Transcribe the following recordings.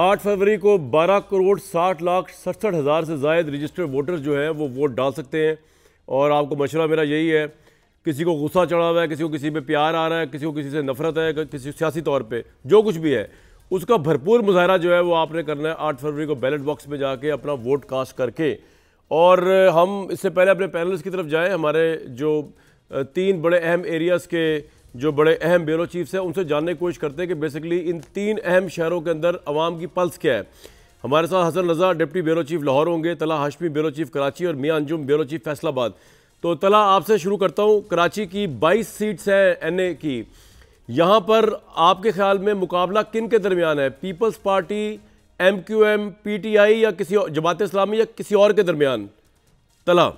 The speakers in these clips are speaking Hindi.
आठ फरवरी को बारह करोड़ साठ लाख सड़सठ हज़ार से जायद रजिस्टर्ड वोटर्स जो हैं वो वोट डाल सकते हैं और आपको मशवरा मेरा यही है किसी को गुस्सा चढ़ा हुआ है किसी को किसी पे प्यार आ रहा है किसी को किसी से नफरत है किसी सियासी तौर पे जो कुछ भी है उसका भरपूर मुजाहरा जो है वो आपने करना है आठ फरवरी को बैलेट बॉक्स में जाके अपना वोट कास्ट करके और हम इससे पहले अपने पैनल्स की तरफ जाएँ हमारे जो तीन बड़े अहम एरियाज़ के जो बड़े अहम ब्यूरो चीफ्स हैं उनसे जानने की कोशिश करते हैं कि बेसिकली इन तीन अहम शहरों के अंदर आवाम की पल्स क्या है हमारे साथ Hasan Raza deputy bureau chief Lahore होंगे तला हाशमी ब्यूरो चीफ कराची और मियाँ अंजुम ब्यूरो चीफ फैसलाबाद तो तला आपसे शुरू करता हूँ कराची की बाईस सीट्स हैं ए की यहाँ पर आपके ख्याल में मुकाबला किन के दरमियान है People's Party M Q M P T I या किसी जमात इस्लामी या किसी और के दरमियान तला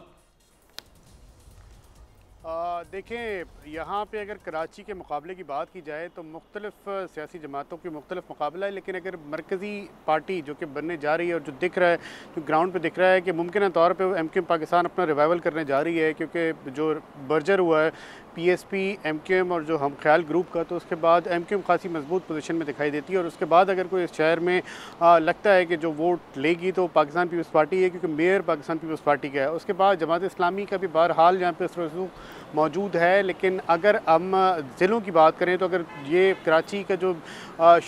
देखें यहाँ पे अगर कराची के मुकाबले की बात की जाए तो मुख्तलिफ सियासी जमातों के मुख्तलिफ मुकाबला है लेकिन अगर मरकज़ी पार्टी जो कि बनने जा रही है और जो दिख रहा है जो ग्राउंड पे दिख रहा है कि मुमकिन तौर पर एम क्यू एम पाकिस्तान अपना रिवाइवल करने जा रही है क्योंकि जो बर्जर हुआ है P S P M Q M और जो हम ख्याल ग्रुप का तो उसके बाद एम क्यू एम खासी मजबूत पोजीशन में दिखाई देती है और उसके बाद अगर कोई इस शहर में आ, लगता है कि जो वोट लेगी तो पाकिस्तान पीपल्स पार्टी है क्योंकि मेयर पाकिस्तान पीपल्स पार्टी का है उसके बाद जमात इस्लामी का भी बहरहाल यहाँ पर इस रसूख मौजूद मौजूद है लेकिन अगर हम ज़िलों की बात करें तो अगर ये कराची का जो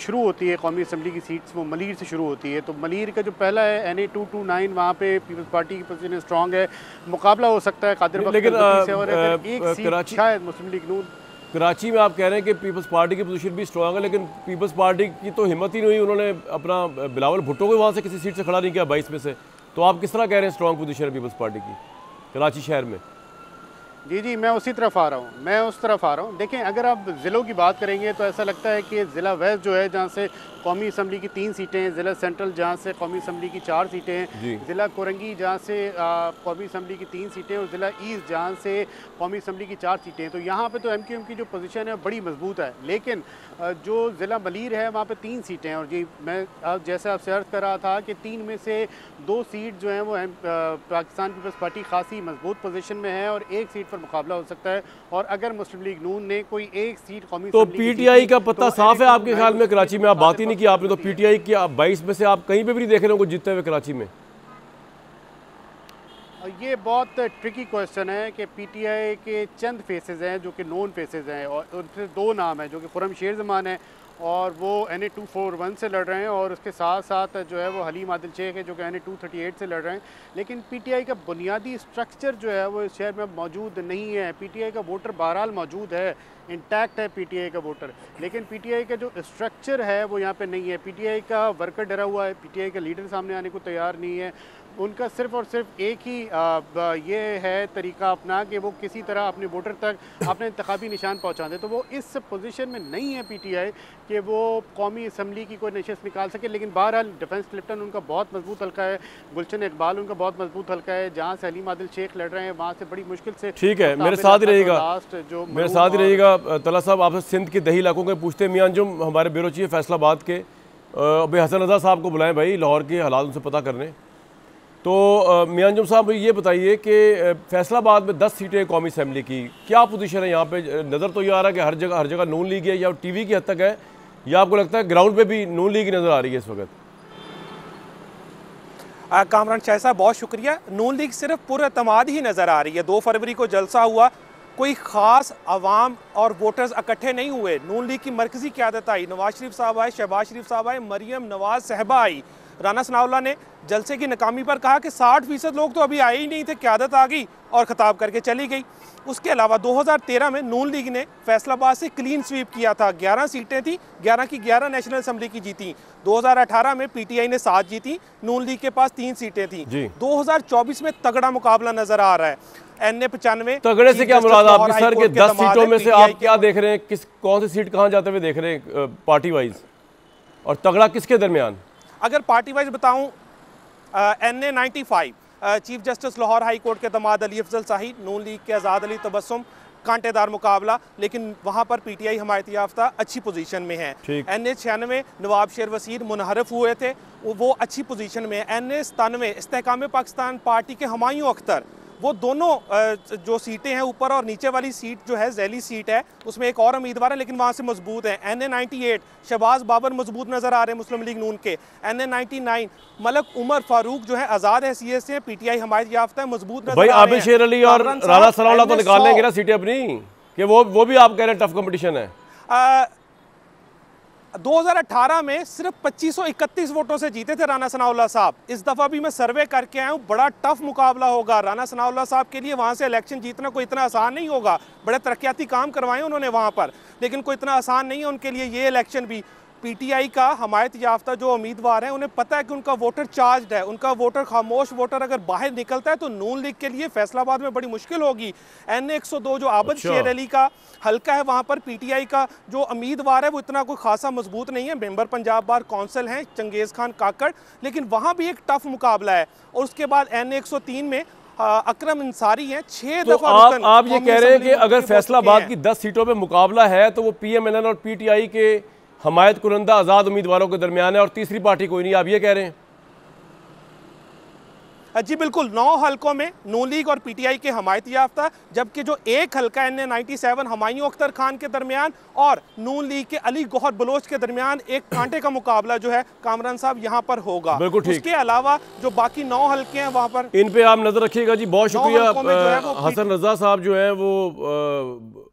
शुरू होती है कौमी असम्बली की सीट्स वो मलिर से शुरू होती है तो मलिर का जो पहला है N A two two nine वहाँ पर पीपल्स पार्टी की पोजिशन स्ट्रॉग है मुकाबला हो सकता है कादिर लेकिन शायद मुस्लिम लीग नून कराची में आप कह रहे हैं कि पीपल्स पार्टी की पोजीशन भी स्ट्रांग है लेकिन पीपल्स पार्टी की तो हिम्मत ही नहीं उन्होंने अपना बिलावल भुट्टो को वहाँ से किसी सीट से खड़ा नहीं किया बाईस में से तो आप किस तरह कह रहे हैं स्ट्रांग पोजीशन है पीपल्स पार्टी की कराची शहर में जी जी मैं उसी तरफ आ रहा हूँ मैं उस तरफ आ रहा हूँ देखें अगर आप ज़िलों की बात करेंगे तो ऐसा लगता है कि ज़िला वेस्ट जो है जहाँ से कौमी असम्बली की तीन सीटें हैं ज़िला सेंट्रल जहाँ से कौमी असम्बली की चार सीटें हैं ज़िला कोरंगी जहाँ से कौमी असम्बली की तीन सीटें और ज़िला ईस्ट जहाँ से कौमी असम्बली की चार सीटें हैं तो यहाँ पर तो एम क्यू एम की जो पोजिशन है बड़ी मजबूत है लेकिन जो ज़िला मलिर है वहाँ पर तीन सीटें हैं और जी मैं जैसे आपसे अर्ज कर रहा था कि तीन में से दो सीट जो हैं वो पाकिस्तान पीपल्स पार्टी खासी मजबूत पोजीशन में है और एक सीट पर मुकाबला हो सकता है और अगर मुस्लिम लीग नून ने कोई एक सीट कौमी तो पी टी आई का पता तो साफ है आपके ख्याल में कराची में आप बात ही नहीं नहीं किया आपने तो पीटीआई की आप बाईस में से आप कहीं पे भी नहीं देख रहे हो जीतते हुए कराची में ये बहुत ट्रिकी क्वेश्चन है कि पीटीआई के चंद फेसेस हैं जो कि नॉन फेसेस हैं और उनसे दो नाम हैं जो कि खुरम शेर जमान है और वो N A two four one से लड़ रहे हैं और उसके साथ साथ जो है वो हलीम आदिल शेख है जो कि N A two thirty eight से लड़ रहे हैं लेकिन पी टी आई का बुनियादी स्ट्रक्चर जो है वो इस शहर में मौजूद नहीं है पी टी आई का वोटर बहरहाल मौजूद है इंटैक्ट है पीटीआई का वोटर लेकिन पीटीआई का जो स्ट्रक्चर है वो यहाँ पे नहीं है पीटीआई का वर्कर डरा हुआ है पीटीआई का लीडर सामने आने को तैयार नहीं है उनका सिर्फ और सिर्फ एक ही ये है तरीका अपना कि वो किसी तरह अपने वोटर तक अपने इंतबी निशान पहुँचा दें तो वो इस पोजिशन में नहीं है पी टी आई कि वो कौमी इसम्बली की कोई नशस्त निकाल सके लेकिन बहरहाल डिफेंस लिप्टन उनका बहुत मजबूत हल्का है गुलशन इकबाल उनका बहुत मजबूत हल्का है जहाँ से अलीम आदिल शेख लड़ रहे हैं वहाँ से बड़ी मुश्किल से ठीक है मेरे साथ ही रहेगा लास्ट जो मेरे साथ ही रहेगा तला साहब आपसे सिंध के दही इलाकों के पूछते हैं मियाँ जुम हमारे ब्यूरो चाहिए फैसलाबाद के अभी हसन रजा साहब को बुलाएं भाई लाहौर के हालात उनसे पता करने तो मियांजम साहब ये बताइए कि फैसलाबाद में दस सीटें कौमी असम्बली की क्या पोजीशन है यहाँ पे नज़र तो ये आ रहा है कि हर जगह हर जगह नून लीग है या टीवी की हद तक है या आपको लगता है ग्राउंड पे भी नून लीग नज़र आ रही है इस वक्त कामरान शाह साहब बहुत शुक्रिया नून लीग सिर्फ पुरमाद ही नज़र आ रही है दो फरवरी को जलसा हुआ कोई ख़ास आवाम और वोटर्स इकट्ठे नहीं हुए नून लीग की मरकजी क्यादत आई नवाज शरीफ साहब आए शहबाज शरीफ साहब आए मरियम नवाज साहबा आई राना सनावला ने जलसे की नाकामी पर कहा कि 60 फीसद लोग तो अभी आए ही नहीं थे क्यादत आ गई और ख़ताब करके चली गई उसके अलावा 2013 में नून लीग ने फैसलाबाद से क्लीन स्वीप किया था 11 सीटें थी 11 की 11 नेशनल असम्बली की जीती 2018 में पीटीआई ने सात जीती नून लीग के पास तीन सीटें थी दो में तगड़ा मुकाबला नजर आ रहा है एन ए पचानवे तगड़े से क्या मुराद आप सर के दस सीटों में से आप क्या देख रहे हैं किस कौन सी सीट कहाँ जाते हुए देख रहे हैं पार्टी वाइज और तगड़ा किसके दरमियान अगर पार्टी वाइज बताऊँ N A ninety five chief justice Lahore high court के दमाद अली अफजल साहि नून लीग के आज़ाद अली तबसम कांटेदार मुकाबला लेकिन वहाँ पर पीटीआई हमायत याफ्ता अच्छी पोजीशन में है एन ए छियानवे नवाब शेर वसीर मुनहरफ हुए थे वो अच्छी पोजीशन में है एन ए सतानवे इस्तेकाम पाकिस्तान पार्टी के हमायूँ अख्तर वो दोनों जो सीटें हैं ऊपर और नीचे वाली सीट जो है जैली सीट है उसमें एक और उम्मीदवार है लेकिन वहाँ से मजबूत है N A ninety eight Shahbaz Babar मजबूत नज़र आ रहे हैं मुस्लिम लीग नून के N A ninety nine Malik Umar Farooq जो है आज़ाद है सी एस से पी टी आई हमायत याफ्ता है मजबूत भाई आबिद शेर अली और राना सलावला सीटें अपनी वो वो भी आप कह रहे हैं टफ कंपटीशन है 2018 में सिर्फ 2531 वोटों से जीते थे राना सनाउल्ला साहब इस दफ़ा भी मैं सर्वे करके आया हूँ बड़ा टफ मुकाबला होगा राना सनाउल्ला साहब के लिए वहाँ से इलेक्शन जीतना कोई इतना आसान नहीं होगा बड़े तरक्याती काम करवाए उन्होंने वहाँ पर लेकिन कोई इतना आसान नहीं है उनके लिए ये इलेक्शन भी पीटीआई का हमायत याफ्ता जो उम्मीदवार हैं उन्हें पता है कि उनका वोटर चार्ज है उनका वोटर खामोश वोटर अगर बाहर निकलता है तो नून लीग के लिए फैसलाबाद में बड़ी मुश्किल होगी एन एक जो आबद अच्छा। शेर अली का हल्का है वहाँ पर पीटीआई का जो उम्मीदवार है वो इतना कोई खासा मजबूत नहीं है मेम्बर पंजाब बार कौंसिल हैं चंगेज़ खान काकड़ लेकिन वहाँ भी एक टफ मुकाबला है और उसके बाद एन में अक्रम इंसारी हैं छह तो दफा आप, आप ये कह रहे हैं कि अगर फैसलाबाद की दस सीटों पे मुकाबला है तो वो पीएमएनएन और पीटीआई के हमायत कुरंदा आज़ाद उम्मीदवारों के दरमियान है और तीसरी पार्टी कोई नहीं आप ये कह रहे हैं हाँ जी बिल्कुल नौ हलकों में नू लीग और पीटीआई के हमायत याफ्ता जबकि जो एक हलका N A ninety seven Humayun Akhtar Khan के दरमियान और नू लीग के अली गौहर बलोच के दरमियान एक कांटे का मुकाबला जो है कामरान साहब यहां पर होगा बिल्कुल ठीक इसके अलावा जो बाकी नौ हलके हैं वहां पर इन पे आप नजर रखिएगा जी बहुत शुक्रिया हसन रजा साहब जो है वो आ...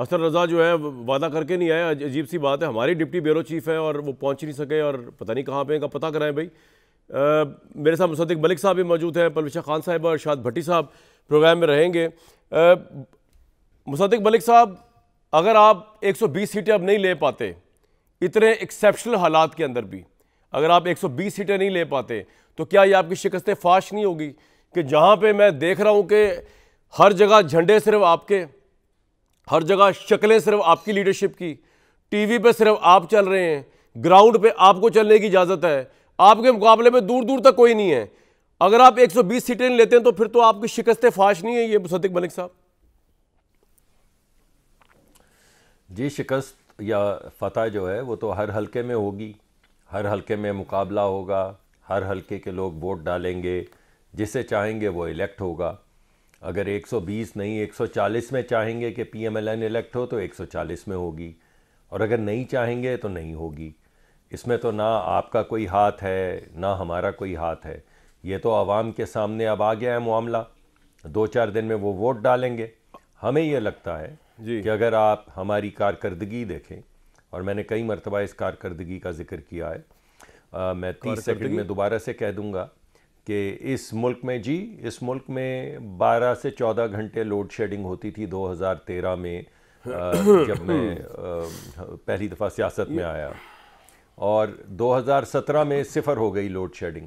हसन रजा जो है वादा करके नहीं आया अजीब सी बात है हमारी डिप्टी ब्यूरो चीफ है और वो पहुंच नहीं सके और पता नहीं कहाँ पे इनका पता कराएं भाई आ, मेरे साथ मुसदिक मलिक साहब भी मौजूद हैं परविशा खान साहब और शाद भट्टी साहब प्रोग्राम में रहेंगे मुसदिक मलिक साहब अगर आप 120 सीटें अब नहीं ले पाते इतने एक्सेप्शनल हालात के अंदर भी अगर आप एक सीटें नहीं ले पाते तो क्या ये आपकी शिकस्तें फाश नहीं होगी कि जहाँ पर मैं देख रहा हूँ कि हर जगह झंडे सिर्फ आपके हर जगह शक्लें सिर्फ आपकी लीडरशिप की टीवी पे सिर्फ आप चल रहे हैं ग्राउंड पे आपको चलने की इजाज़त है आपके मुकाबले में दूर दूर तक कोई नहीं है अगर आप 120 सीटें लेते हैं तो फिर तो आपकी शिकस्तें फाश नहीं है ये मुसदिक मलिक साहब जी शिकस्त या फतह जो है वो तो हर हलके में होगी हर हलके में मुकाबला होगा हर हलके के लोग वोट डालेंगे जिसे चाहेंगे वो इलेक्ट होगा अगर 120 नहीं 140 में चाहेंगे कि पी एम इलेक्ट हो तो 140 में होगी और अगर नहीं चाहेंगे तो नहीं होगी इसमें तो ना आपका कोई हाथ है ना हमारा कोई हाथ है ये तो आवाम के सामने अब आ गया है मामला दो चार दिन में वो वोट डालेंगे हमें ये लगता है जी। कि अगर आप हमारी कारकर्दगी देखें और मैंने कई मरतबा इस कारकर्दगी का जिक्र किया है आ, मैं तीस सेकंड में दोबारा से कह दूंगा कि इस मुल्क में जी इस मुल्क में 12 से 14 घंटे लोड शेडिंग होती थी 2013 में हाँ। जब मैं पहली दफ़ा सियासत में आया और 2017 में सिफर हो गई लोड शेडिंग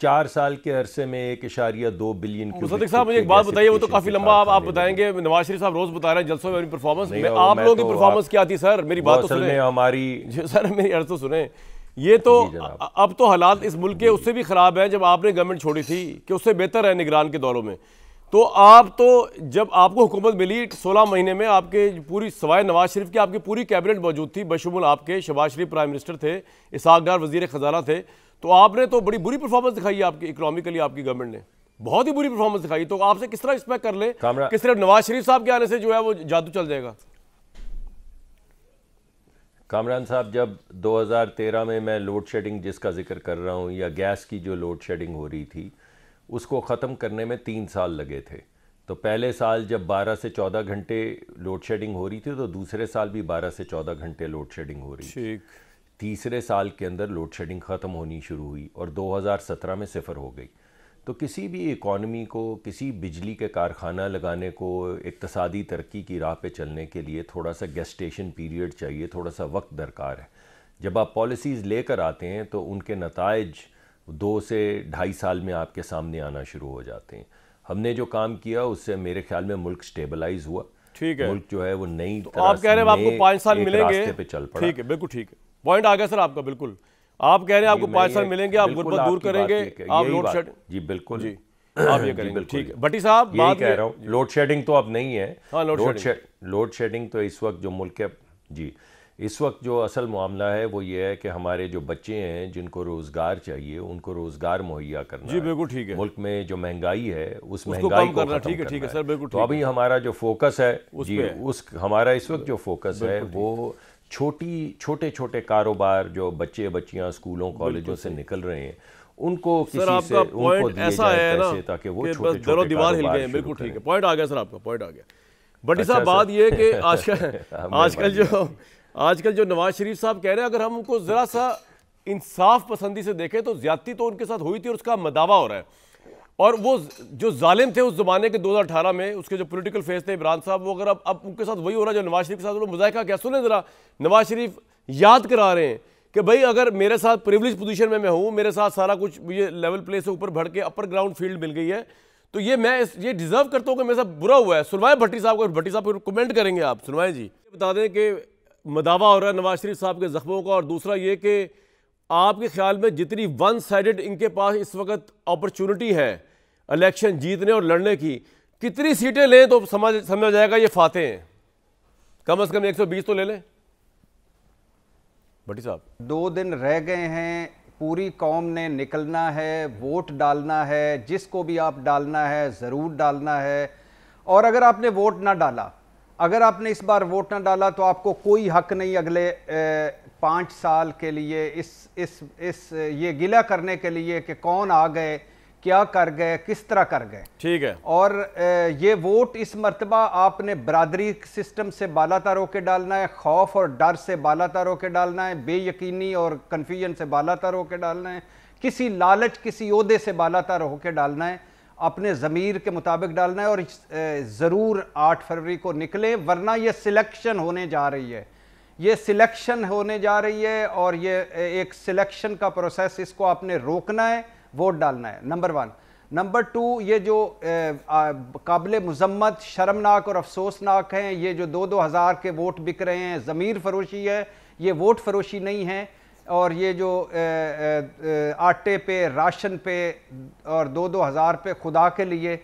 चार साल के अरसे में एक इशारिया दो बिलियन की साहब मुझे एक बात बताइए वो तो काफी लंबा आप आप बताएंगे नवाज शरीफ साहब रोज बता रहे हैं जलसों में परफॉर्मेंस आप लोगों की परफॉर्मेंस तो क्या थी सर मेरी बात तो सुने हमारी सर मेरी अर्थ तो सुने ये तो अब तो हालात इस मुल्क के उससे भी ख़राब हैं जब आपने गवर्नमेंट छोड़ी थी कि उससे बेहतर है निगरान के दौरों में तो आप तो जब आपको हुकूमत मिली सोलह महीने में आपके पूरी सवाए नवाज शरीफ की आपकी पूरी कैबिनेट मौजूद थी बशमुल आपके शबाज शरीफ प्राइम मिनिस्टर थे इसाकदार डार वजीर ख़जाना थे तो आपने तो बड़ी बुरी परफॉर्मेंस दिखाई आपकी इकोनॉमिकली आपकी गवर्नमेंट ने बहुत ही बुरी परफॉर्मेंस दिखाई तो आपसे किस तरह एक्सपेक्ट कर ले किस तरह नवाज शरीफ साहब के आने से जो है वो जादू चल जाएगा कामरान साहब जब 2013 में मैं लोड शेडिंग जिसका जिक्र कर रहा हूँ या गैस की जो लोड शेडिंग हो रही थी उसको ख़त्म करने में तीन साल लगे थे तो पहले साल जब 12 से 14 घंटे लोड शेडिंग हो रही थी तो दूसरे साल भी 12 से 14 घंटे लोड शेडिंग हो रही थी तीसरे साल के अंदर लोड शेडिंग ख़त्म होनी शुरू हुई और 2017 में सिफर हो गई तो किसी भी इकॉनमी को किसी बिजली के कारखाना लगाने को इकतसादी तरक्की की राह पे चलने के लिए थोड़ा सा गेस्टेशन पीरियड चाहिए थोड़ा सा वक्त दरकार है जब आप पॉलिसीज़ लेकर आते हैं तो उनके नतज दो से ढाई साल में आपके सामने आना शुरू हो जाते हैं हमने जो काम किया उससे मेरे ख्याल में मुल्क स्टेबलाइज हुआ ठीक है मुल्क जो है वो नई तो आप कह रहे हैं आपको पाँच साल मिलेंगे पे चल पड़ा ठीक है बिल्कुल ठीक है पॉइंट आ गया सर आपका बिल्कुल आप कह रहे हैं आपको पाँच साल मिलेंगे आप गुरबत दूर करेंगे आप लोड शेड जी बिल्कुल जी आप ये करेंगे ठीक है भट्टी साहब मैं कह रहा हूँ लोड शेडिंग तो अब नहीं है लोड हाँ, शेडिंग तो इस वक्त जो मुल्क है जी इस वक्त जो असल मामला है वो ये है कि हमारे जो बच्चे हैं जिनको रोज़गार चाहिए उनको रोज़गार मुहैया करना जी बिल्कुल ठीक है मुल्क में जो महंगाई है उस महंगाई को करना ठीक है ठीक है सर बिल्कुल तो अभी हमारा जो फोकस है उस जी उस हमारा इस वक्त जो फोकस है वो छोटी छोटे छोटे कारोबार जो बच्चे बच्चियां स्कूलों कॉलेजों से निकल रहे हैं उनको सर आपका पॉइंट ऐसा है ना ताकि वो छोटे छोटे दीवार हिल गए बिल्कुल ठीक है पॉइंट आ गया सर आपका पॉइंट आ गया बटी अच्छा साहब बात ये कि आजकल आजकल जो आजकल जो नवाज शरीफ साहब कह रहे हैं अगर हम उनको ज़रा सा इंसाफ पसंदी से देखें तो ज्यादती तो उनके साथ हुई थी और उसका मदावा हो रहा है और वो जो जालिम थे उस ज़माने के 2018 में उसके जो पॉलिटिकल फेस थे इमरान साहब वो अगर अब अब उनके साथ वही हो रहा है जो नवाज शरीफ के साथ उन्होंने मुजाहका क्या सुने ज़रा नवाज शरीफ याद करा रहे हैं कि भाई अगर मेरे साथ प्रिवलेज पोजीशन में मैं हूँ मेरे साथ सारा कुछ ये लेवल प्ले से ऊपर भड़ के अपर ग्राउंड फील्ड मिल गई है तो ये मैं इस, ये डिज़र्व करता हूँ कि मेरे साथ बुरा हुआ है सुनवाएं भट्टी साहब को भट्टी साहब को कमेंट करेंगे आप सुनवाएं जी बता दें कि मदावा हो रहा है नवाज शरीफ साहब के ज़ख्मों का और दूसरा ये कि आपके ख्याल में जितनी वन साइडेड इनके पास इस वक्त अपॉर्चुनिटी है इलेक्शन जीतने और लड़ने की कितनी सीटें लें तो समझ समझा जाएगा ये फाते हैं कम अज़ कम 120 तो ले लें भट्टी साहब दो दिन रह गए हैं पूरी कौम ने निकलना है वोट डालना है जिसको भी आप डालना है ज़रूर डालना है और अगर आपने वोट ना डाला अगर आपने इस बार वोट ना डाला तो आपको कोई हक नहीं अगले ए, पाँच साल के लिए इस इस इस ये गिला करने के लिए कि कौन आ गए क्या कर गए किस तरह कर गए ठीक है और ये वोट इस मरतबा आपने बरदरी सिस्टम से बाला तारो के डालना है खौफ और डर से बाला तारो के डालना है बेयकीनी और कन्फ्यूजन से बाला तार के डालना है किसी लालच किसी अहदे से बाला तार होकर डालना है अपने ज़मीर के मुताबिक डालना है और ज़रूर आठ फरवरी को निकले वरना यह सिलेक्शन होने जा रही है ये सिलेक्शन होने जा रही है और ये एक सिलेक्शन का प्रोसेस इसको आपने रोकना है वोट डालना है नंबर वन नंबर टू ये जो काबिल मजम्मत शर्मनाक और अफसोसनाक हैं ये जो दो दो हज़ार के वोट बिक रहे हैं ज़मीर फरोशी है ये वोट फरोशी नहीं है और ये जो ए, ए, आटे पे राशन पे और दो दो हज़ार पे खुदा के लिए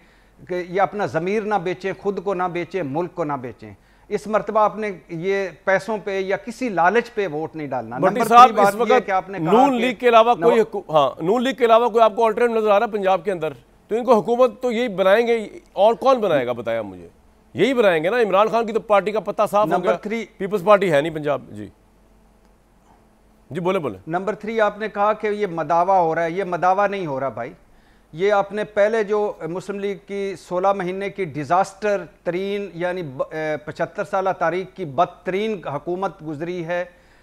ये अपना ज़मीर ना बेचें खुद को ना बेचें मुल्क को ना बेचें इस मरतबा आपने ये पैसों पे या किसी लालच पे वोट नहीं डालना नंबर साहब इस वक्त आपने नून लीग के अलावा कोई हाँ नून लीग के अलावा कोई आपको ऑल्टरनेट नजर आ रहा है पंजाब के अंदर तो इनको हुकूमत तो यही बनाएंगे और कौन बनाएगा बताया मुझे यही बनाएंगे ना इमरान खान की तो पार्टी का पता साफ नंबर थ्री पीपल्स पार्टी है नहीं पंजाब जी जी बोले बोले नंबर थ्री आपने कहा कि ये मदावा हो रहा है ये मदावा नहीं हो रहा भाई ये आपने पहले जो मुस्लिम लीग की 16 महीने की डिज़ास्टर तरीन यानी पचहत्तर साल तारीख की बदतरीन हकूमत गुजरी है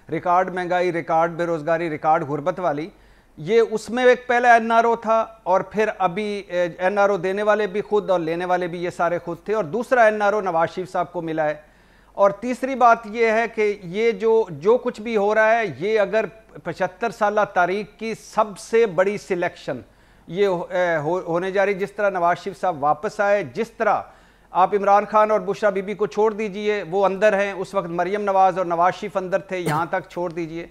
रिकॉर्ड महंगाई रिकॉर्ड बेरोज़गारी रिकॉर्ड गुर्बत वाली ये उसमें एक पहला एनआरओ था और फिर अभी एनआरओ देने वाले भी खुद और लेने वाले भी ये सारे खुद थे और दूसरा एनआरओ नवाज शरीफ साहब को मिला है और तीसरी बात यह है कि ये जो जो कुछ भी हो रहा है ये अगर पचहत्तर साल तारीख की सबसे बड़ी सिलेक्शन ये हो, होने जा रही जिस तरह नवाज शरीफ साहब वापस आए जिस तरह आप इमरान खान और बुशरा बीबी को छोड़ दीजिए वो अंदर हैं उस वक्त मरियम नवाज और नवाज शरीफ अंदर थे यहाँ तक छोड़ दीजिए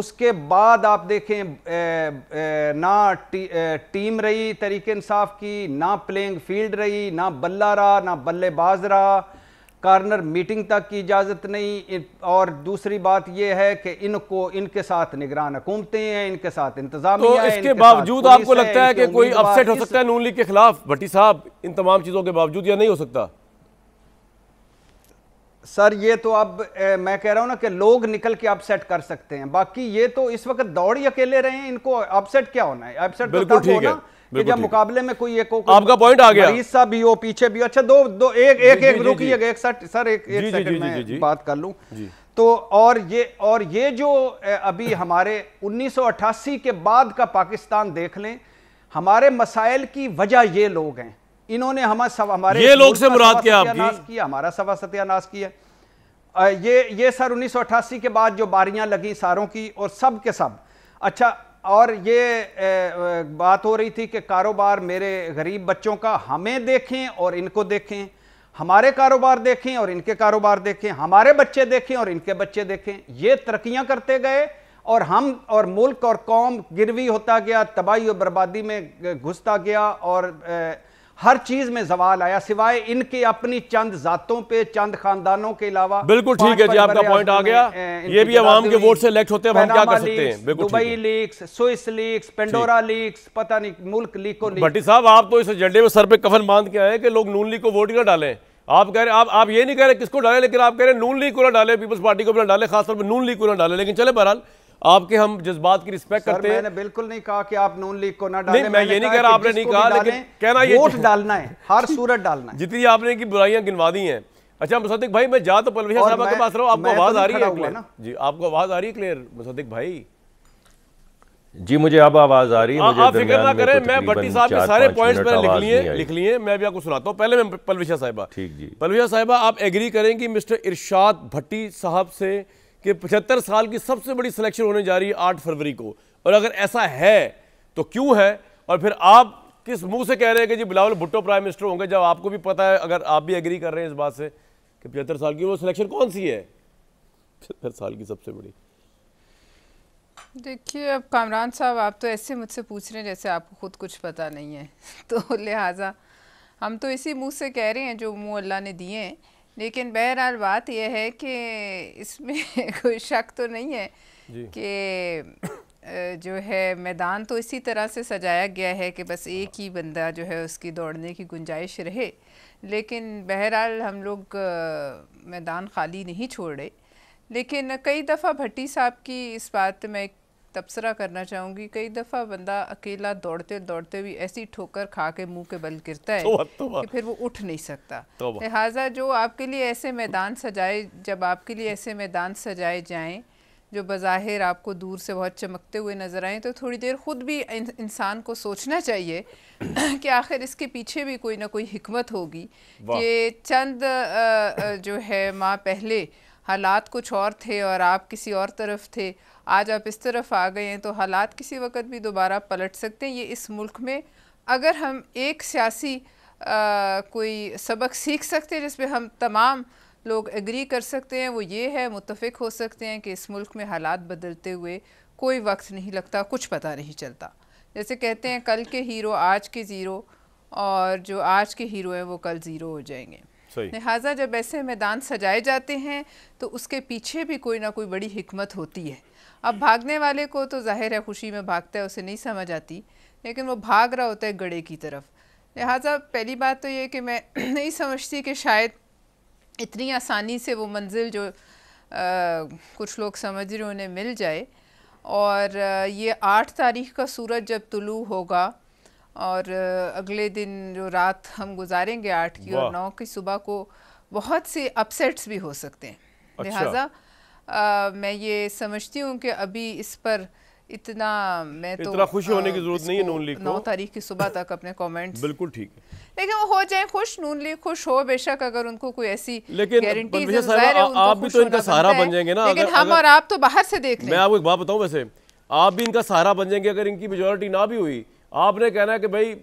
उसके बाद आप देखें ए, ए, ना टी, ए, टीम रही तरीके इंसाफ की ना प्लेइंग फील्ड रही ना बल्ला रहा ना बल्लेबाज रहा कार्नर मीटिंग तक की इजाज़त नहीं और दूसरी बात यह है कि इनको इनके साथ निगरान हुकूमतें हैं इनके साथ इंतजाम तो इसके बावजूद आपको लगता है कि कोई अपसेट हो सकता है नून लीग के खिलाफ भट्टी साहब इन तमाम चीज़ों के बावजूद या नहीं हो सकता सर ये तो अब ए, मैं कह रहा हूं ना कि लोग निकल के अपसेट कर सकते हैं बाकी ये तो इस वक्त दौड़ ही अकेले रहे हैं इनको अपसेट क्या होना है अपसेट तो बिल्कुल ठीक है कि जब मुकाबले में कोई एक आपका पॉइंट आ गया साहब भी हो पीछे भी अच्छा दो दो एक एक एक रुकिएगा एक सर एक एक सेकंड में बात कर लूं तो और ये और ये जो अभी हमारे 1988 के बाद का पाकिस्तान देख लें हमारे मसाइल की वजह ये लोग हैं इन्होंने हमारे सब हमारे ये लोग से मुराद क्या आपकी किया हमारा सवा सत्यानाश किया ये ये सर 1988 के बाद जो बारियां लगी सारों की और सब के सब अच्छा और ये बात हो रही थी कि कारोबार मेरे गरीब बच्चों का हमें देखें और इनको देखें हमारे कारोबार देखें और इनके कारोबार देखें हमारे बच्चे देखें और इनके बच्चे देखें ये तरक्याँ करते गए और हम और मुल्क और कौम गिरवी होता गया तबाही और बर्बादी में घुसता गया और हर चीज में जवाल आया सिवाय इनके अपनी चंद जातों पे चंद खानदानों के अलावा बिल्कुल ठीक है जी आपका पॉइंट आ गया ये भी अवाम के वोट से इलेक्ट होते हैं हम क्या कर सकते हैं Dubai leaks Swiss leaks Pandora leaks पता नहीं मुल्क लीको भट्टी साहब आप तो इस एजेंडे में सर पे कफन बांध के आए कि लोग नून लीग को वोट ना डालें आप कह रहे आप आप ये नहीं कह रहे किसको डाले लेकिन आप कह रहे नून लीग को ना डाले पीपल्स पार्टी को भी ना डाले खासतौर पर नून लीग को ना डाले लेकिन चले बहरहाल आपके हम जज्बात की रिस्पेक्ट करते हैं बिल्कुल नहीं कहा कि आप नून लीग को ना डालें मैं ये नहीं कह रहा आपने नहीं कहा लेकिन कहना ये वोट डालना है हर सूरत डालना है जितनी आपने की बुराइयां गिनवा दी हैं अच्छा मुसदिक भाई मैं जा तो पलविया साहब के पास रहा हूँ आपको आवाज तो आ रही है ना जी आपको आवाज आ रही है क्लियर मुसदिक भाई जी मुझे अब आवाज आ रही है आप फिक्र ना करें मैं भट्टी साहब के सारे पॉइंट्स मैंने लिख लिए लिख लिए मैं भी आपको सुनाता हूँ पहले मैं पलविशा साहिबा ठीक जी पलविशा साहिबा आप एग्री करें कि मिस्टर इरशाद भट्टी साहब से कि पचहत्तर साल की सबसे बड़ी सिलेक्शन होने जा रही है आठ फरवरी को और अगर ऐसा है तो क्यों है और फिर आप किस मुंह से कह रहे हैं कि जी बिलावल भुट्टो प्राइम मिनिस्टर होंगे जब आपको भी पता है अगर आप भी एग्री कर रहे हैं इस बात से कि पचहत्तर साल की वो सिलेक्शन कौन सी है पचहत्तर साल की सबसे बड़ी देखिए अब कामरान साहब आप तो ऐसे मुझसे पूछ रहे हैं जैसे आपको खुद कुछ पता नहीं है तो लिहाजा हम तो इसी मुंह से कह रहे हैं जो मुँह अल्लाह ने दिए हैं लेकिन बहरहाल बात यह है कि इसमें कोई शक तो नहीं है कि जो है मैदान तो इसी तरह से सजाया गया है कि बस एक ही बंदा जो है उसकी दौड़ने की गुंजाइश रहे लेकिन बहरहाल हम लोग मैदान खाली नहीं छोड़े लेकिन कई दफ़ा भट्टी साहब की इस बात में तबसरा करना चाहूँगी कई दफ़ा बंदा अकेला दौड़ते दौड़ते भी ऐसी ठोकर खा के मुंह के बल गिरता है तो तो कि फिर वो उठ नहीं सकता तो लिहाजा जो आपके लिए ऐसे मैदान सजाए जब आपके लिए ऐसे मैदान सजाए जाएं जो बज़ाहिर आपको दूर से बहुत चमकते हुए नज़र आए तो थोड़ी देर ख़ुद भी इंसान को सोचना चाहिए कि आखिर इसके पीछे भी कोई ना कोई हिकमत होगी कि चंद जो है माँ पहले हालात कुछ और थे और आप किसी और तरफ थे आज आप इस तरफ आ गए हैं तो हालात किसी वक्त भी दोबारा पलट सकते हैं ये इस मुल्क में अगर हम एक सियासी कोई सबक सीख सकते हैं जिसमें हम तमाम लोग एग्री कर सकते हैं वो ये है मुतफिक हो सकते हैं कि इस मुल्क में हालात बदलते हुए कोई वक्त नहीं लगता कुछ पता नहीं चलता जैसे कहते हैं कल के हीरो आज के ज़ीरो और जो आज के हीरो हैं वो कल ज़ीरो हो जाएंगे लिहाजा जब ऐसे मैदान सजाए जाते हैं तो उसके पीछे भी कोई ना कोई बड़ी हमत होती है अब भागने वाले को तो जाहिर है खुशी में भागता है उसे नहीं समझ आती लेकिन वो भाग रहा होता है गड़े की तरफ लिहाजा पहली बात तो ये कि मैं नहीं समझती कि शायद इतनी आसानी से वो मंजिल जो आ, कुछ लोग समझ रहे उन्हें मिल जाए और ये आठ तारीख का सूरज जब तुलू होगा और अगले दिन जो रात हम गुजारेंगे आठ की और नौ की सुबह को बहुत से अपसेट्स भी हो सकते हैं अच्छा। लिहाजा मैं ये समझती हूँ कि अभी इस पर इतना मैं इतना तो इतना होने की जरूरत नहीं है नून लीग नौ तारीख की सुबह तक अपने कमेंट्स बिल्कुल ठीक है लेकिन वो हो जाए खुश नून लीग खुश हो बेशक अगर उनको कोई ऐसी लेकिन गारंटी आप भी तो इनका सहारा बन जाएंगे ना लेकिन हम और आप तो बाहर से देख मैं आपको एक बात बताऊँ वैसे आप भी इनका सहारा बन जाएंगे अगर इनकी मेजोरिटी ना भी हुई आपने कहना है कि भाई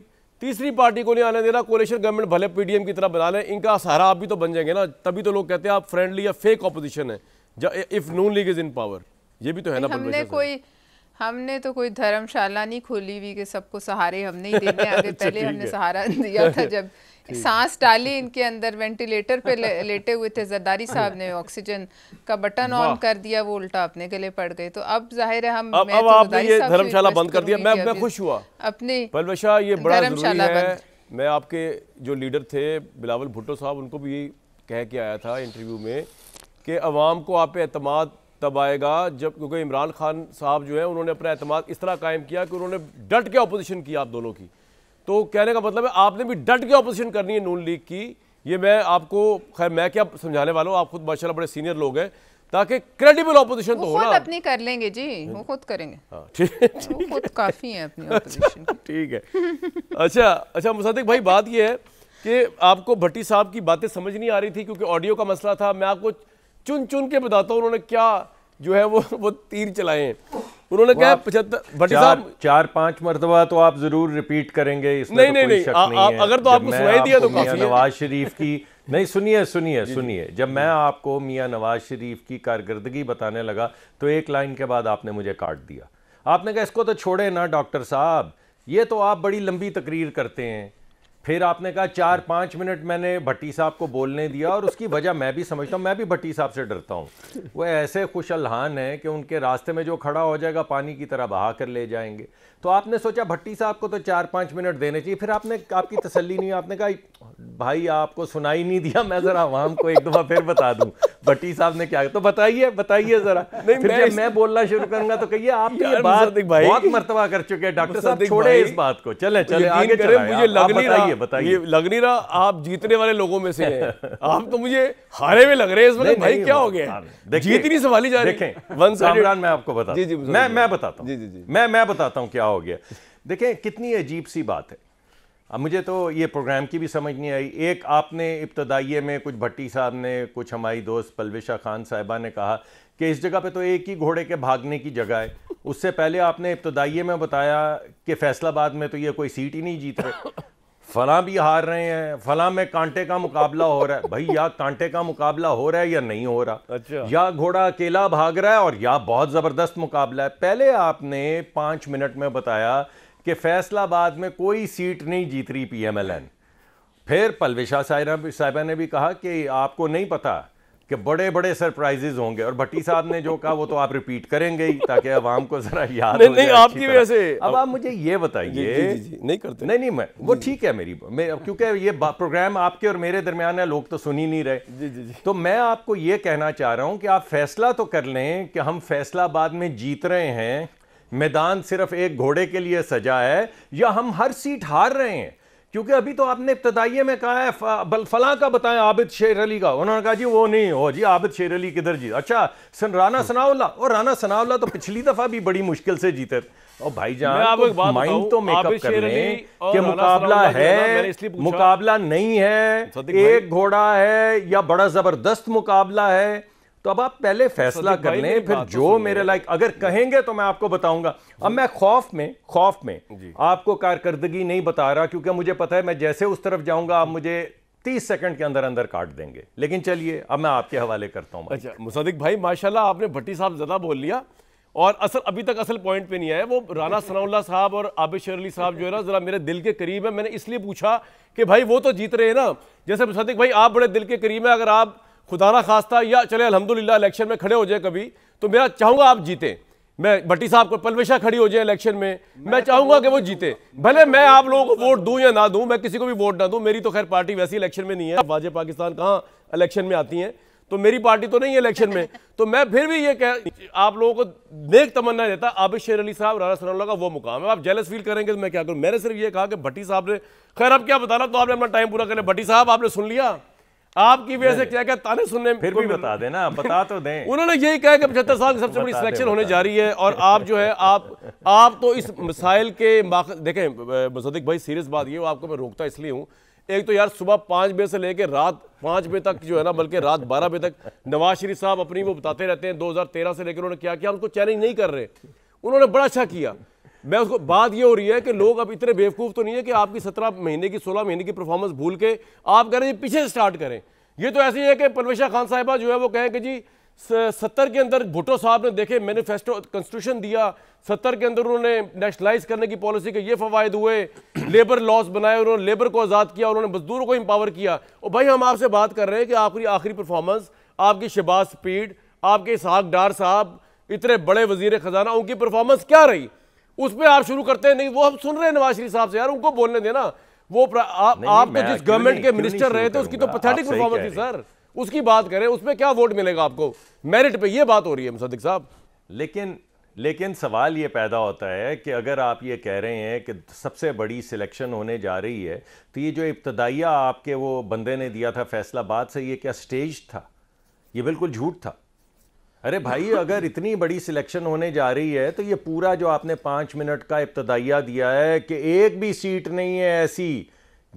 तीसरी पार्टी को नहीं आने देना कोलेशन गवर्नमेंट भले पीडीएम की तरह बना लें इनका सहारा आप भी तो बन जाएंगे ना तभी तो लोग कहते हैं आप फ्रेंडली या फेक ऑपोजिशन है if Noon League is in power ये भी तो है ना हमने कोई हमने तो कोई धर्मशाला नहीं खोली हुई कि सबको सहारे हमने ही देने आगे अच्छा, पहले हमने सहारा दिया था जब सांस डाली इनके अंदर वेंटिलेटर पे ले, लेटे हुए थे जरदारी साहब ने ऑक्सीजन का बटन ऑन कर दिया वो उल्टा अपने गले पड़ गए तो अब जाहिर है हम अब, अब तो आपने ये धर्मशाला बंद कर दिया मैं मैं खुश हुआ अपने पलवशा ये बड़ा जरूरी है मैं आपके जो लीडर थे बिलावल भुट्टो साहब उनको भी कह के आया था इंटरव्यू में कि अवाम को आप पे अतमाद तब आएगा जब क्योंकि इमरान खान साहब जो है उन्होंने अपना अतमाद इस तरह कायम किया कि उन्होंने डट के अपोजिशन किया आप दोनों की तो कहने का मतलब है आपने भी डट के ऑपोजिशन करनी है नून लीग की ये मैं आपको खैर मैं क्या समझाने वाला हूँ आप खुद माशाल्लाह बड़े सीनियर लोग हैं ताकि क्रेडिबल ऑपोजिशन तो हो ना अपनी कर लेंगे जी वो खुद करेंगे हाँ, ठीक है हाँ, काफ़ी है अपनी अच्छा, ठीक है अच्छा अच्छा मुसादिक भाई बात यह है कि आपको भट्टी साहब की बातें समझ नहीं आ रही थी क्योंकि ऑडियो का मसला था मैं आपको चुन चुन के बताता हूँ उन्होंने क्या जो है वो वो तीर चलाए उन्होंने कहा पचहत्तर भट्टी साहब चार पांच मरतबा तो आप जरूर रिपीट करेंगे इसमें नहीं तो नहीं नहीं, नहीं अगर तो आपको सुनाई दिया तो काफी नवाज शरीफ की नहीं सुनिए सुनिए सुनिए जब मैं आपको मियाँ नवाज शरीफ की कारकर्दगी बताने लगा तो एक लाइन के बाद आपने मुझे काट दिया आपने कहा इसको तो छोड़े ना डॉक्टर साहब ये तो आप बड़ी लंबी तकरीर करते हैं फिर आपने कहा चार पाँच मिनट मैंने भट्टी साहब को बोलने दिया और उसकी वजह मैं भी समझता हूँ मैं भी भट्टी साहब से डरता हूँ वो ऐसे खुशलहान हैं कि उनके रास्ते में जो खड़ा हो जाएगा पानी की तरह बहा कर ले जाएंगे तो आपने सोचा भट्टी साहब को तो चार पाँच मिनट देने चाहिए फिर आपने आपकी तसल्ली नहीं आपने कहा भाई आपको सुनाई नहीं दिया मैं जरा आवाम को एक दफा फिर बता दूं भट्टी साहब ने क्या तो बताइए बताइए जरा नहीं, फिर मैं इस... मैं बोलना शुरू करूंगा तो कहिए आप ये बात भाई बहुत मरतबा कर चुके हैं डॉक्टर साहब छोड़े इस बात को चले चले आगे चले मुझे लग नहीं रहा है बताइए लग नहीं रहा आप जीतने वाले लोगों में से आप तो मुझे हारे हुए लग रहे हैं इसमें भाई क्या हो गया जीत नहीं संभाली जा रही है मैं आपको बता मैं मैं बताता हूँ मैं मैं बताता हूँ क्या हो गया देखें कितनी अजीब सी बात है अब मुझे तो ये प्रोग्राम की भी समझ नहीं आई एक आपने इब्तदाइये में कुछ भट्टी साहब ने कुछ हमारी दोस्त पलविशा खान साहिबा ने कहा कि इस जगह पे तो एक ही घोड़े के भागने की जगह है उससे पहले आपने इब्तदाइये में बताया कि फैसलाबाद में तो ये कोई सीट ही नहीं जीत रहे फला भी हार रहे हैं फला में कांटे का मुकाबला हो रहा है भाई या कांटे का मुकाबला हो रहा है या नहीं हो रहा अच्छा या घोड़ा अकेला भाग रहा है और या बहुत ज़बरदस्त मुकाबला है पहले आपने पांच मिनट में बताया कि फैसलाबाद में कोई सीट नहीं जीत रही पी एम एल एन फिर पलविशा साहिबा ने भी कहा कि आपको नहीं पता कि बड़े बड़े सरप्राइजेज होंगे और भट्टी साहब ने जो कहा वो तो आप रिपीट करेंगे ही ताकि आवाम को जरा याद नहीं, नहीं आपकी वजह से अब आप मुझे ये बताइए नहीं करते नहीं नहीं मैं वो ठीक है मेरी क्योंकि ये प्रोग्राम आपके और मेरे दरमियान है लोग तो सुन ही नहीं रहे जी जी जी तो मैं आपको ये कहना चाह रहा हूँ कि आप फैसला तो कर लें कि हम फैसलाबाद में जीत रहे हैं मैदान सिर्फ एक घोड़े के लिए सजा है या हम हर सीट हार रहे हैं क्योंकि अभी तो आपने इब्तदाइये में कहा है बल फला का बताया आबिद शेर अली का उन्होंने कहा जी वो नहीं हो जी आबिद शेर अली किधर जी अच्छा सन राना हम्म। सनाउल्ला और राना सनाउल्ला तो पिछली दफा भी बड़ी मुश्किल से जीते और भाई जान तो माइंड तो मेकअप कर लें कि मुकाबला है मुकाबला नहीं है एक घोड़ा है या बड़ा जबरदस्त मुकाबला है तो अब आप पहले अच्छा, फैसला कर लें फिर तो जो मेरे लायक अगर कहेंगे तो मैं आपको बताऊंगा अब मैं खौफ में खौफ में आपको कारकर्दगी नहीं बता रहा क्योंकि मुझे पता है मैं जैसे उस तरफ जाऊंगा आप मुझे तीस सेकंड के अंदर अंदर काट देंगे लेकिन चलिए अब मैं आपके हवाले करता हूँ अच्छा मुसदिक भाई माशा आपने भट्टी साहब ज़्यादा बोल लिया और असल अभी तक असल पॉइंट पे नहीं आया वो राना सनाउल्ला साहब और आबिद अली साहब जो है ना ज़रा मेरे दिल के करीब है मैंने इसलिए पूछा कि भाई वो तो जीत रहे हैं ना जैसे मुसदिक भाई आप बड़े दिल के करीब हैं अगर आप खुदा ना खास्ता या चले अलहमदिल्ला इलेक्शन में खड़े हो जाए कभी तो मेरा चाहूँगा आप जीते मैं भट्टी साहब को पलवेशा खड़ी हो जाए इलेक्शन में मैं चाहूंगा तो कि वो जीते भले मैं आप लोगों को वोट दूं या ना दूं मैं किसी को भी वोट ना दूं मेरी तो खैर पार्टी वैसी इलेक्शन में नहीं है वाजे पाकिस्तान कहाँ इलेक्शन में आती हैं तो मेरी पार्टी तो नहीं है इलेक्शन में तो मैं फिर भी ये कह आप लोगों को नेक तमन्ना देता आबिद शेर अली साहब राना सनल्ला का वो मुकाम है आप जेलस फील करेंगे तो मैं क्या करूँ मैंने सिर्फ ये कहा कि भट्टी साहब ने खैर अब क्या बताना तो आपने अपना टाइम पूरा कर लिया भट्टी साहब आपने सुन लिया आपकी वजह से क्या क्या ताने सुनने फिर भी बता देना बता तो दें उन्होंने यही कहा कि पचहत्तर साल की सबसे बड़ी सिलेक्शन होने जा रही है और आप जो है आप आप तो इस मिसाइल के देखें मुसदिक भाई सीरियस बात ये आपको मैं रोकता इसलिए हूँ एक तो यार सुबह पाँच बजे से लेकर रात पाँच बजे तक जो है ना बल्कि रात बारह बजे तक नवाज शरीफ साहब अपनी वो बताते रहते हैं 2013 से लेकर उन्होंने क्या किया उनको तो चैलेंज नहीं कर रहे उन्होंने बड़ा अच्छा किया मैं उसको बात ये हो रही है कि लोग अब इतने बेवकूफ़ तो नहीं है कि आपकी सत्रह महीने की सोलह महीने की परफॉर्मेंस भूल के आप कह रहे हैं पीछे स्टार्ट करें ये तो ऐसे ही है कि परवेशा खान साहिबा जो है वो कहें कि जी सत्तर के अंदर भुट्टो साहब ने देखे मैनिफेस्टो कॉन्स्टिट्यूशन दिया सत्तर के अंदर उन्होंने नेशनलाइज करने की पॉलिसी के ये फवायद हुए लेबर लॉस बनाए उन्होंने लेबर को आज़ाद किया उन्होंने मजदूरों को एम्पावर किया और भाई हम आपसे बात कर रहे हैं कि आपकी आखिरी परफॉर्मेंस आपकी शबाज स्पीड आपके इसहाक डार साहब इतने बड़े वजीर ख़जाना उनकी परफॉर्मेंस क्या रही उसमें आप शुरू करते हैं नहीं वो हम सुन रहे हैं नवाज शरीफ साहब से यार उनको बोलने देना वो आप तो जिस गवर्नमेंट के मिनिस्टर रहे थे उसकी तो पथेटिक परफॉर्मेंस थी सर उसकी बात करें उसमें क्या वोट मिलेगा आपको मेरिट पे ये बात हो रही है मुसदिक साहब लेकिन लेकिन सवाल ये पैदा होता है कि अगर आप ये कह रहे हैं कि सबसे बड़ी सिलेक्शन होने जा रही है तो ये जो इब्तदाइया आपके वो बंदे ने दिया था फैसला बाद से ये क्या स्टेज था ये बिल्कुल झूठ था अरे भाई अगर इतनी बड़ी सिलेक्शन होने जा रही है तो ये पूरा जो आपने पांच मिनट का इब्तदाइया दिया है कि एक भी सीट नहीं है ऐसी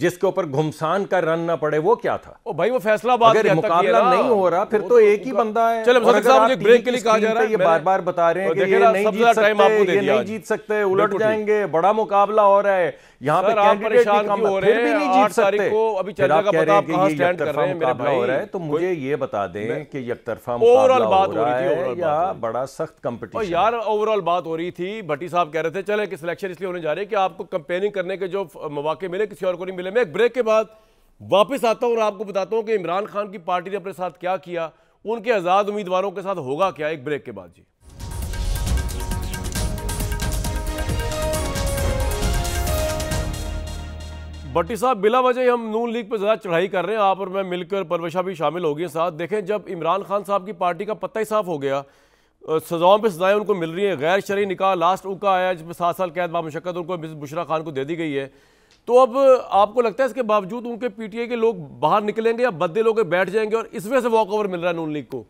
जिसके ऊपर घुमसान का रन ना पड़े वो क्या था ओ भाई वो फैसला अगर मुकाबला नहीं हो रहा फिर तो, तो एक ही बंदा है चलो साहब मुझे ब्रेक के लिए कहा जा रहा है ये बार बार बता रहे हैं कि ये नहीं जीत सकते ये नहीं जीत सकते उलट जाएंगे बड़ा मुकाबला हो रहा है यहाँ पे कैंडिडेट आठ तारीख को अभी चर्चा का पता आप स्टैंड कर रहे हैं मेरे भाई हो रहा है तो मुझे ये बता दें कि यकतरफा ओवरऑल बात हो रही थी या बड़ा सख्त कंपटीशन यार ओवरऑल बात हो रही थी भट्टी साहब कह रहे थे चले कि सिलेक्शन इसलिए होने जा रही है कि आपको कंपेनिंग करने के जो मौके मिले किसी और को नहीं मिले मैं एक ब्रेक के बाद वापस आता हूँ और आपको बताता हूँ कि इमरान खान की पार्टी ने अपने साथ क्या किया उनके आज़ाद उम्मीदवारों के साथ होगा क्या एक ब्रेक के बाद जी बट्टी साहब बिला वजह हम नून लीग पर ज़्यादा चढ़ाई कर रहे हैं आप और मैं मिलकर परवशा भी शामिल हो गए साथ देखें जब इमरान खान साहब की पार्टी का पत्ता ही साफ हो गया सजाओं पर सजाएं उनको मिल रही हैं गैर शरी निकाह लास्ट उका आया जिसमें सात साल कैद बामशक्कत उनको बुशरा खान को दे दी गई है तो अब आपको लगता है इसके बावजूद उनके पीटीए के लोग बाहर निकलेंगे या बदले लोग बैठ जाएंगे और इस वजह से वॉक ओवर मिल रहा है नून लीग को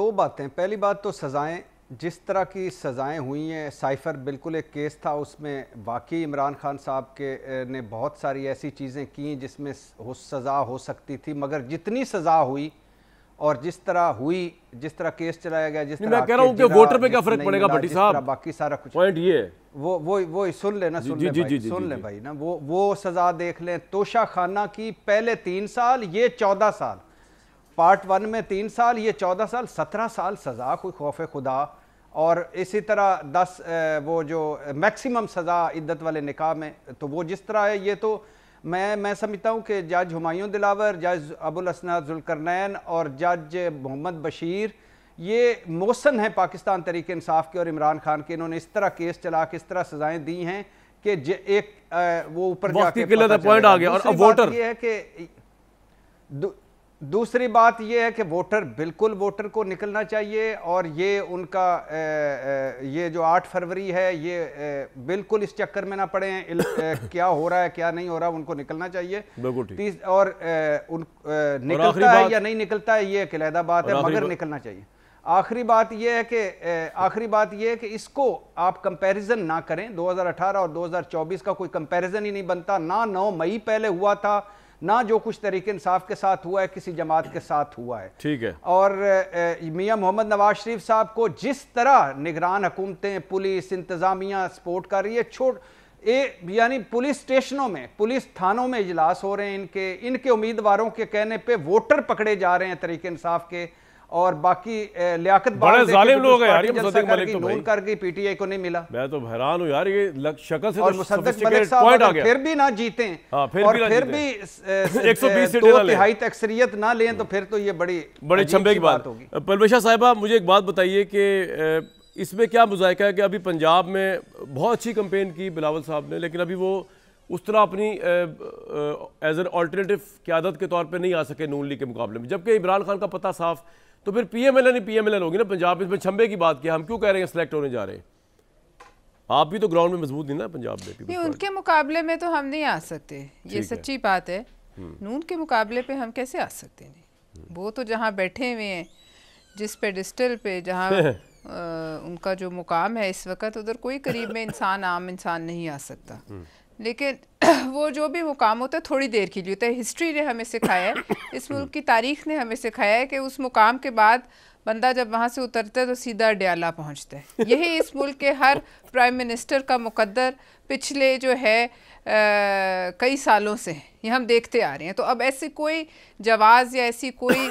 दो बातें पहली बात तो सजाएं जिस तरह की सज़ाएं हुई हैं साइफ़र बिल्कुल एक केस था उसमें वाकई इमरान खान साहब के ने बहुत सारी ऐसी चीज़ें की जिसमें हो सज़ा हो सकती थी मगर जितनी सज़ा हुई और जिस तरह हुई जिस तरह केस चलाया गया जिस तरह मैं कह रहा हूं कि वोटर पे क्या फर्क पड़ेगा भट्टी साहब बाकी सारा कुछ पॉइंट ये वो वो वो सुन लेना सुन जी, जी, सुन ले भाई ना वो वो सजा देख लें तोशा खाना की पहले तीन साल ये चौदह साल पार्ट वन में तीन साल ये चौदह साल सत्रह साल सजा कोई खौफ खुदा और इसी तरह दस वो जो मैक्सिमम सज़ा इद्दत वाले निकाह में तो वो जिस तरह है ये तो मैं मैं समझता हूँ कि जज हमायूं दिलावर जज अबुल असना जुलकरनैन और जज मोहम्मद बशीर ये मोसन है पाकिस्तान तरीके इंसाफ के और इमरान खान के इन्होंने इस तरह केस चला के इस तरह सजाएं दी हैं कि एक आ, वो ऊपर पॉइंट आ गया और वोटर ये है कि दूसरी बात यह है कि वोटर बिल्कुल वोटर को निकलना चाहिए और ये उनका ये जो आठ फरवरी है ये बिल्कुल इस चक्कर में ना पड़े हैं क्या हो रहा है क्या नहीं हो रहा उनको निकलना चाहिए और उन निकलता है या नहीं निकलता है ये एक बात है मगर निकलना चाहिए आखिरी बात यह है कि आखिरी बात यह है कि इसको आप कंपैरिजन ना करें 2018 और 2024 का कोई कंपैरिजन ही नहीं बनता ना 9 मई पहले हुआ था ना जो कुछ तरीके इंसाफ के साथ हुआ है किसी जमात के साथ हुआ है ठीक है और मियाँ मोहम्मद नवाज शरीफ साहब को जिस तरह निगरान हुकूमतें पुलिस इंतज़ामिया सपोर्ट कर रही है छोट यानी पुलिस स्टेशनों में पुलिस थानों में इजलास हो रहे हैं इनके इनके उम्मीदवारों के कहने पे वोटर पकड़े जा रहे हैं तरीके इंसाफ के और बाकी लियाकत बड़े जालिम तो लोग हैं यार ये मुसद्दक मलिक तो भाई करके पीटीआई को नहीं मिला मैं तो हैरान हूं यार ये शक्ल से तो मुसद्दक मलिक साहब फिर भी ना जीते हाँ, फिर और भी फिर भी 120 सीटें ना ले लें तकसरियत ना लें तो फिर तो ये बड़ी बड़े छंबे की बात होगी परवेशा साहिबा मुझे एक बात बताइए कि इसमें क्या मुजायका है कि अभी पंजाब में बहुत अच्छी कंपेन की बिलावल साहब ने लेकिन अभी वो उस तरह अपनी एज एन ऑल्टरनेटिव क्यादत के तौर पर नहीं आ सके नून लीग के मुकाबले में जबकि इमरान खान का पता साफ तो फिर P M L N P M L N होगी ना पंजाब इसमें छंबे की बात की हम क्यों कह रहे हैं सेलेक्ट होने जा रहे आप भी तो ग्राउंड में मजबूत नहीं ना पंजाब में नहीं उनके मुकाबले में तो हम नहीं आ सकते ये सच्ची बात है हम्म। नून के मुकाबले पे हम कैसे आ सकते नहीं हम्म। वो तो जहाँ बैठे हुए हैं जिस पे डिस्टल पे जहाँ उनका जो मुकाम है इस वक्त उधर कोई करीब में इंसान आम इंसान नहीं आ सकता हम्म। लेकिन वो जो भी मुकाम होता है थोड़ी देर के लिए होता है हिस्ट्री ने हमें सिखाया है इस मुल्क की तारीख ने हमें सिखाया है कि उस मुकाम के बाद बंदा जब वहाँ से उतरता है तो सीधा अड्याला पहुँचता है यही इस मुल्क के हर प्राइम मिनिस्टर का मुकद्दर पिछले जो है आ, कई सालों से ये हम देखते आ रहे हैं तो अब ऐसे कोई जवाज़ या ऐसी कोई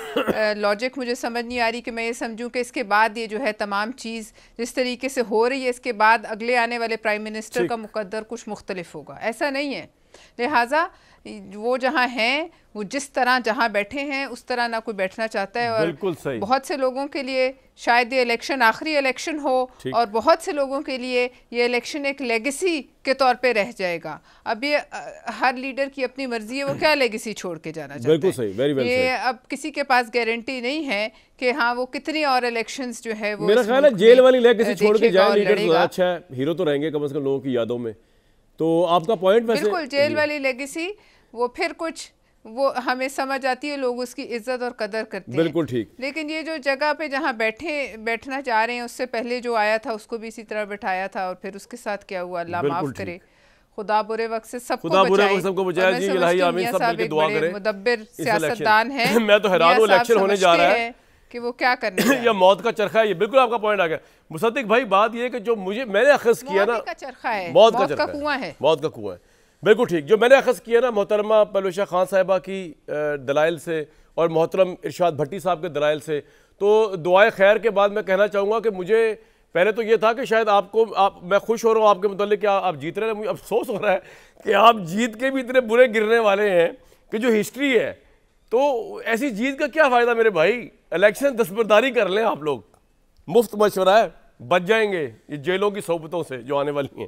लॉजिक मुझे समझ नहीं आ रही कि मैं ये समझूं कि इसके बाद ये जो है तमाम चीज़ जिस तरीके से हो रही है इसके बाद अगले आने वाले प्राइम मिनिस्टर का मुकद्दर कुछ मुख्तलिफ होगा ऐसा नहीं है लिहाजा वो जहाँ हैं वो जिस तरह जहाँ बैठे हैं उस तरह ना कोई बैठना चाहता है और सही बहुत से लोगों के लिए शायद ये इलेक्शन आखिरी इलेक्शन हो और बहुत से लोगों के लिए ये इलेक्शन एक लेगेसी के तौर पे रह जाएगा अब ये हर लीडर की अपनी मर्जी है वो क्या लेगेसी छोड़ के जाना चाहता बिल्कुल सही वेरी वेल ये अब किसी के पास गारंटी नहीं है कि हाँ वो कितनी और इलेक्शन जो है वो मेरा ख्याल है जेल वाली लेगेसी छोड़ के जाए लीडर अच्छा है हीरो तो रहेंगे कम अज कम लोगों की यादों में तो आपका पॉइंट बिल्कुल जेल वाली लेगेसी वो फिर कुछ वो हमें समझ आती है लोग उसकी इज्जत और कदर करते हैं बिल्कुल ठीक लेकिन ये जो जगह पे जहाँ बैठे बैठना चाह रहे हैं उससे पहले जो आया था उसको भी इसी तरह बैठाया था और फिर उसके साथ क्या हुआ अल्लाह माफ करे खुदा बुरे वक्त से सब खुदा बुरे वक्त सबको बचाए जी इलाही आमीन सब मिलके दुआ करें मुदब्बिर सियासतदान है मैं तो हैरान हूं इलेक्शन होने जा रहा है कि वो क्या हैं या मौत का चरखा है ये बिल्कुल आपका पॉइंट आ गया मुसदिक भाई बात ये कि जो मुझे मैंने अखज किया ना का चरखा है मौत का चरखा कुआं है मौत का कुआ है बिल्कुल ठीक जो मैंने अखज किया ना मोहतरमा पलवेशा खान साहिबा की दलाइल से और मोहतरम इरशाद भट्टी साहब के दलाइल से तो दुआए खैर के बाद मैं कहना चाहूँगा कि मुझे पहले तो ये था कि शायद आपको आप मैं खुश हो रहा हूँ आपके मतलब कि आ, आप जीत रहे हैं मुझे अफसोस हो रहा है कि आप जीत के भी इतने बुरे गिरने वाले हैं कि जो हिस्ट्री है तो ऐसी जीत का क्या फ़ायदा मेरे भाई इलेक्शन दस्तबरदारी कर लें आप लोग मुफ्त मशवरा है बच जाएंगे ये जेलों की सोबतों से जो आने वाली हैं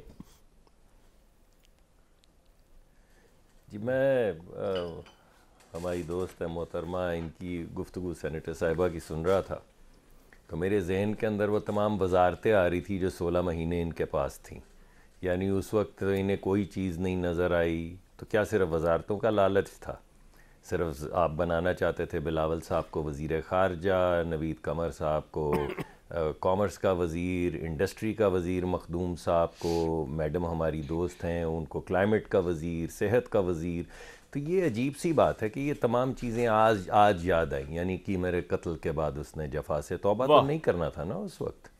जी मैं आ, हमारी दोस्त है मोहतरमा इनकी गुफ्तु सेनेटर साहिबा की सुन रहा था तो मेरे जहन के अंदर वो तमाम वजारतें आ रही थी जो सोलह महीने इनके पास थीं यानी उस वक्त इन्हें कोई चीज़ नहीं नज़र आई तो क्या सिर्फ वजारतों का लालच था सिर्फ आप बनाना चाहते थे बिलावल साहब को वज़ी ख़ारजा नवीद कमर साहब को कॉमर्स का वज़ीर इंडस्ट्री का वज़ीर मखदूम साहब को मैडम हमारी दोस्त हैं उनको क्लाइमेट का वज़ीर सेहत का वज़ीर तो ये अजीब सी बात है कि ये तमाम चीज़ें आज आज याद आई यानी कि मेरे कत्ल के बाद उसने जफा से तोबा तो नहीं करना था ना उस वक्त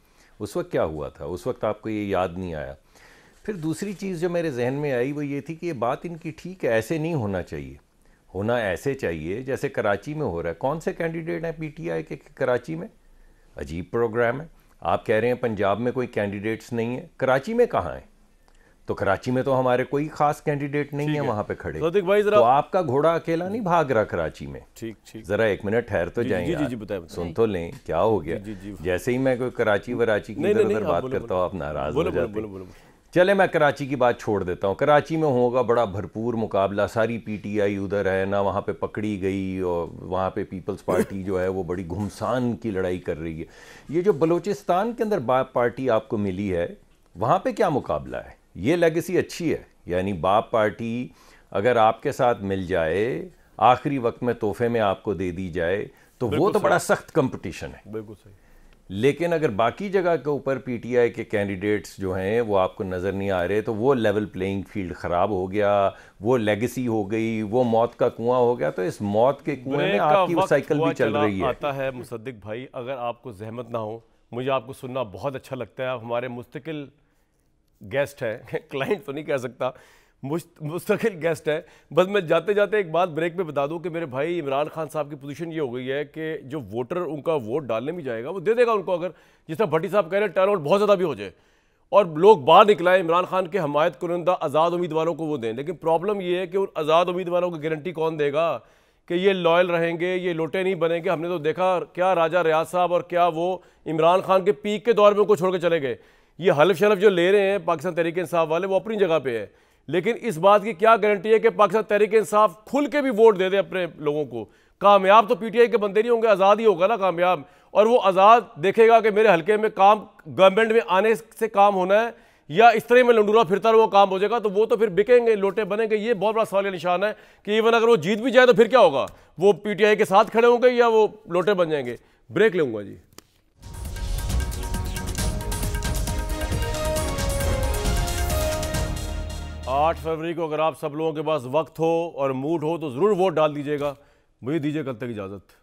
उस वक्त क्या हुआ था उस वक्त आपको ये याद नहीं आया फिर दूसरी चीज़ जो मेरे जहन में आई वो ये थी कि ये बात इनकी ठीक है ऐसे नहीं होना चाहिए होना ऐसे चाहिए जैसे कराची में हो रहा है कौन से कैंडिडेट हैं पीटीआई के कराची में अजीब प्रोग्राम है आप कह रहे हैं पंजाब में कोई कैंडिडेट्स नहीं है कराची में कहाँ हैं तो कराची में तो हमारे कोई खास कैंडिडेट नहीं है, है वहाँ पे खड़े तो, भाई तो आपका घोड़ा अकेला नहीं भाग रहा कराची में ठीक ठीक जरा एक मिनट ठहर तो जाएंगे जी, जी, जी, सुन तो लें क्या हो गया जैसे ही मैं कोई कराची वराची की बात करता हूँ आप नाराज हो जाते चले मैं कराची की बात छोड़ देता हूँ कराची में होगा बड़ा भरपूर मुकाबला सारी पीटीआई उधर है ना वहाँ पे पकड़ी गई और वहाँ पे पीपल्स पार्टी जो है वो बड़ी घुमसान की लड़ाई कर रही है ये जो बलूचिस्तान के अंदर बाप पार्टी आपको मिली है वहाँ पे क्या मुकाबला है ये लेगेसी अच्छी है यानी बाप पार्टी अगर आपके साथ मिल जाए आखिरी वक्त में तोहफे में आपको दे दी जाए तो वो तो बड़ा सख्त कंपटीशन है बिल्कुल सही लेकिन अगर बाकी जगह के ऊपर पीटीआई के कैंडिडेट्स जो हैं वो आपको नज़र नहीं आ रहे तो वो लेवल प्लेइंग फील्ड ख़राब हो गया वो लेगेसी हो गई वो मौत का कुआं हो गया तो इस मौत के कुएं में आपकी वो साइकिल भी चल रही है आता है मुसद्दिक भाई अगर आपको जहमत ना हो मुझे आपको सुनना बहुत अच्छा लगता है आप हमारे मुस्तकिल गेस्ट हैं क्लाइंट तो नहीं कह सकता मुस्तकिल गेस्ट है बस मैं जाते जाते एक बात ब्रेक में बता दूं कि मेरे भाई इमरान खान साहब की पोजीशन ये हो गई है कि जो वोटर उनका वोट डालने भी जाएगा वो दे देगा उनको अगर जिस तरह भट्टी साहब कह रहे हैं टर्न आउट बहुत ज़्यादा भी हो जाए और लोग बाहर निकलाएं इमरान खान के हमायत कुनंदा आज़ाद उम्मीदवारों को वो दें लेकिन प्रॉब्लम ये है कि उन आज़ाद उम्मीदवारों को गारंटी कौन देगा कि ये लॉयल रहेंगे ये लोटे नहीं बनेंगे हमने तो देखा क्या राजा रियाज साहब और क्या वो इमरान खान के पीक के दौर में उनको छोड़ के चले गए ये हलफ शलफ जो ले रहे हैं पाकिस्तान तरीके इंसाफ वाले वो अपनी जगह पर है लेकिन इस बात की क्या गारंटी है कि पाकिस्तान तहरीक इंसाफ खुल के भी वोट दे दे अपने लोगों को कामयाब तो पीटीआई के बंदे नहीं होंगे आज़ाद ही होगा ना कामयाब और वो आज़ाद देखेगा कि मेरे हलके में काम गवर्नमेंट में आने से काम होना है या इस तरह में लंडूरा फिरता वो काम हो जाएगा तो वो तो फिर बिकेंगे लोटे बनेंगे ये बहुत बड़ा सवाल निशान है कि इवन अगर वो जीत भी जाए तो फिर क्या होगा वो पीटीआई के साथ खड़े होंगे या वो लोटे बन जाएंगे ब्रेक लूँगा जी आठ फरवरी को अगर आप सब लोगों के पास वक्त हो और मूड हो तो ज़रूर वोट डाल दीजिएगा मुझे दीजिए कल तक इजाज़त